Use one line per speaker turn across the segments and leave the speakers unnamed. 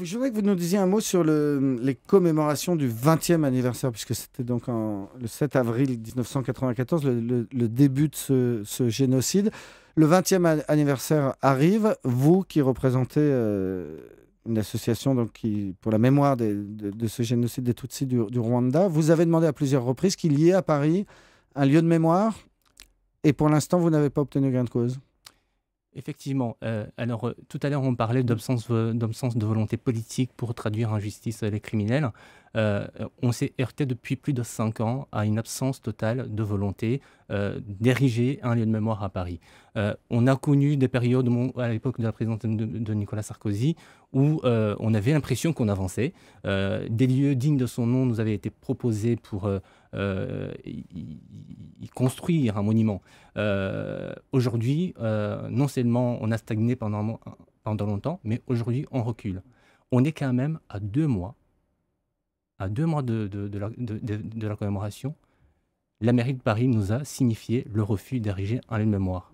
je voudrais que vous nous disiez un mot sur le, les commémorations du 20e anniversaire, puisque c'était donc le 7 avril 1994, le, début de ce, génocide. Le 20e anniversaire arrive, vous qui représentez euh, une association donc, qui, pour la mémoire de, ce génocide des Tutsis du, du, Rwanda, vous avez demandé à plusieurs reprises qu'il y ait à Paris un lieu de mémoire, et pour l'instant, vous n'avez pas obtenu gain
de cause. Effectivement. Euh, alors, euh, tout à l'heure, on parlait d'absence de volonté politique pour traduire en justice euh, les criminels. on s'est heurté depuis plus de cinq ans à une absence totale de volonté d'ériger un lieu de mémoire à Paris. on a connu des périodes, à l'époque de la présidence de, de Nicolas Sarkozy, où on avait l'impression qu'on avançait. des lieux dignes de son nom nous avaient été proposés pour euh, construire un monument. Euh, aujourd'hui, euh, non seulement on a stagné pendant, pendant longtemps, mais aujourd'hui on recule. On est quand même à deux mois, à deux mois de, la, commémoration. La mairie de Paris nous a signifié le refus d'ériger un lait de mémoire.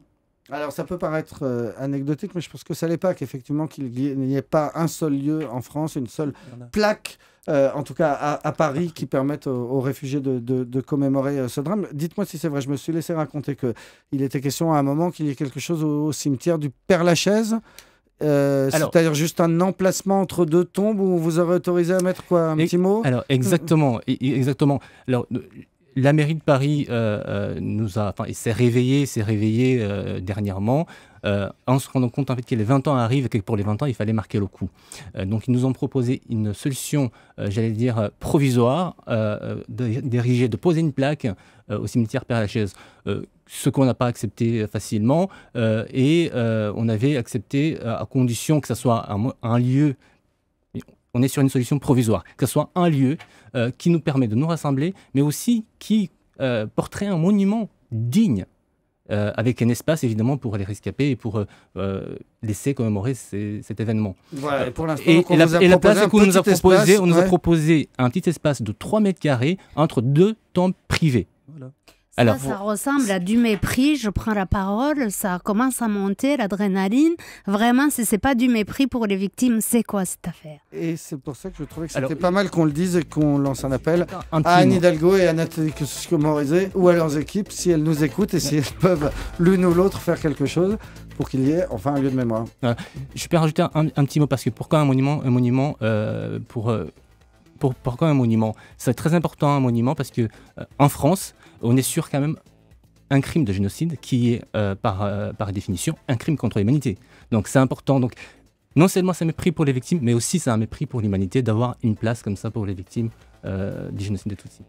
Alors ça peut paraître euh, anecdotique, mais je pense que ça l'est pas qu'effectivement qu'il n'y ait pas un seul lieu en France, une seule plaque, euh, en tout cas à, Paris, qui permette aux, réfugiés de, commémorer euh, ce drame. Dites-moi si c'est vrai, je me suis laissé raconter que il était question à un moment qu'il y ait quelque chose au, cimetière du Père Lachaise. C'est-à-dire juste un emplacement entre deux tombes où vous aurez autorisé à mettre quoi un petit mot Alors exactement,
exactement. Alors la mairie de Paris euh, euh, s'est réveillée, s'est réveillée euh, dernièrement. en se rendant compte en fait que les 20 ans arrivent et que pour les 20 ans, il fallait marquer le coup. donc, ils nous ont proposé une solution, j'allais dire, provisoire, d'ériger, de poser une plaque au cimetière Père Lachaise, ce qu'on n'a pas accepté facilement. et on avait accepté, à condition que ce soit un lieu on est sur une solution provisoire, que ce soit un lieu euh, qui nous permet de nous rassembler, mais aussi qui euh, porterait un monument digne, euh, avec un espace évidemment pour les rescapés et pour laisser commémorer cet événement. Voilà, et pour la, place qu'on nous a proposée, on nous a proposé un petit espace de 3 mètres carrés entre deux temples privés. Voilà. Alors, ça, ressemble à du mépris. Je prends la parole, ça commence à monter, l'adrénaline. Vraiment, si c'est pas du mépris pour les victimes, c'est quoi cette affaire
Et c'est pour ça que je trouvais que c'était pas mal qu'on le dise et qu'on lance un appel à Anne Hidalgo et à Nathalie Morizet ou à leurs équipes si elles nous écoutent et si elles peuvent l'une ou l'autre faire quelque chose pour qu'il y ait enfin un lieu de mémoire.
Euh, je peux rajouter un, petit mot parce que pourquoi un monument Un monument euh, pour euh, pourquoi un monument C'est très important un monument parce que euh, en France, on est sûr quand même un crime de génocide qui est euh, par, euh, par définition un crime contre l'humanité. Donc c'est important. Donc non seulement c'est un mépris pour les victimes, mais aussi c'est un mépris pour l'humanité d'avoir une place comme ça pour les victimes du génocide de Tutsi.